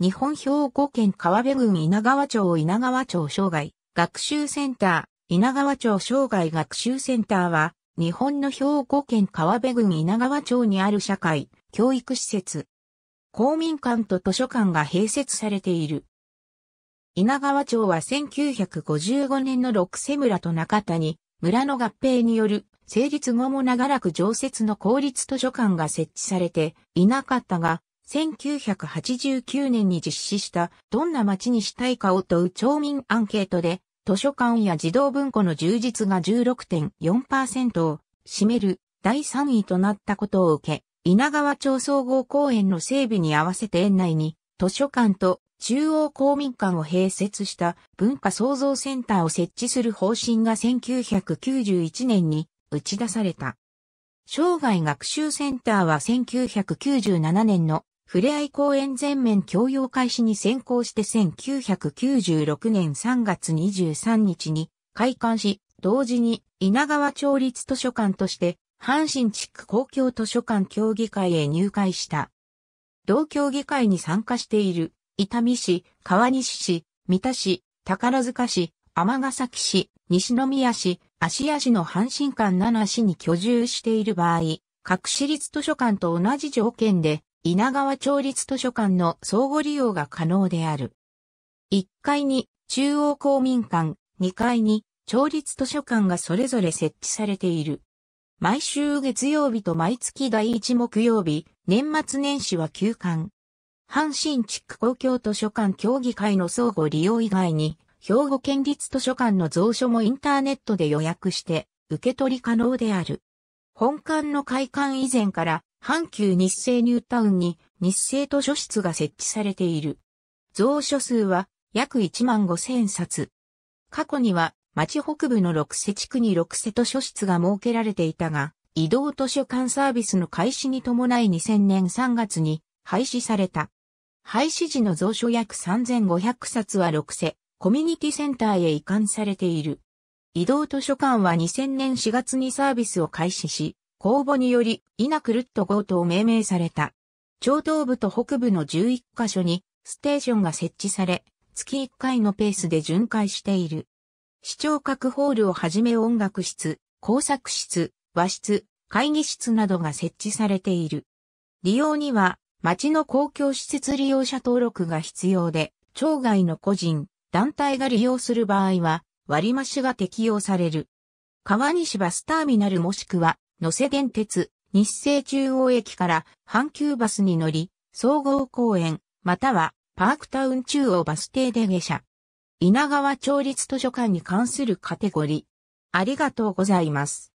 日本兵庫県川辺郡稲川町稲川町障害学習センター、稲川町障害学習センターは、日本の兵庫県川辺郡稲川町にある社会、教育施設。公民館と図書館が併設されている。稲川町は1955年の六瀬村と中谷、村の合併による、成立後も長らく常設の公立図書館が設置されていなかったが、1989年に実施したどんな街にしたいかを問う町民アンケートで図書館や児童文庫の充実が16.4%を占める第3位となったことを受け、稲川町総合公園の整備に合わせて園内に図書館と中央公民館を併設した文化創造センターを設置する方針が1991年に打ち出された。生涯学習センターは1997年のふれあい公園全面共用開始に先行して1996年3月23日に開館し、同時に稲川町立図書館として阪神地区公共図書館協議会へ入会した。同協議会に参加している伊丹市、川西市、三田市、宝塚市、尼崎市、西宮市、芦屋市の阪神館7市に居住している場合、各市立図書館と同じ条件で稲川町立図書館の相互利用が可能である。1階に中央公民館、2階に町立図書館がそれぞれ設置されている。毎週月曜日と毎月第1木曜日、年末年始は休館。阪神地区公共図書館協議会の相互利用以外に、兵庫県立図書館の蔵書もインターネットで予約して、受け取り可能である。本館の開館以前から阪急日清ニュータウンに日清図書室が設置されている。蔵書数は約1万5千冊。過去には町北部の六瀬地区に六瀬図書室が設けられていたが、移動図書館サービスの開始に伴い2000年3月に廃止された。廃止時の蔵書約3500冊は六世、コミュニティセンターへ移管されている。移動図書館は2000年4月にサービスを開始し、公募により、イナクルット号と命名された。超東部と北部の11カ所にステーションが設置され、月1回のペースで巡回している。視聴覚ホールをはじめ音楽室、工作室、和室、会議室などが設置されている。利用には、町の公共施設利用者登録が必要で、町外の個人、団体が利用する場合は、割増が適用される。川西バスターミナルもしくは、野瀬電鉄、日清中央駅から阪急バスに乗り、総合公園、またはパークタウン中央バス停で下車。稲川町立図書館に関するカテゴリー。ありがとうございます。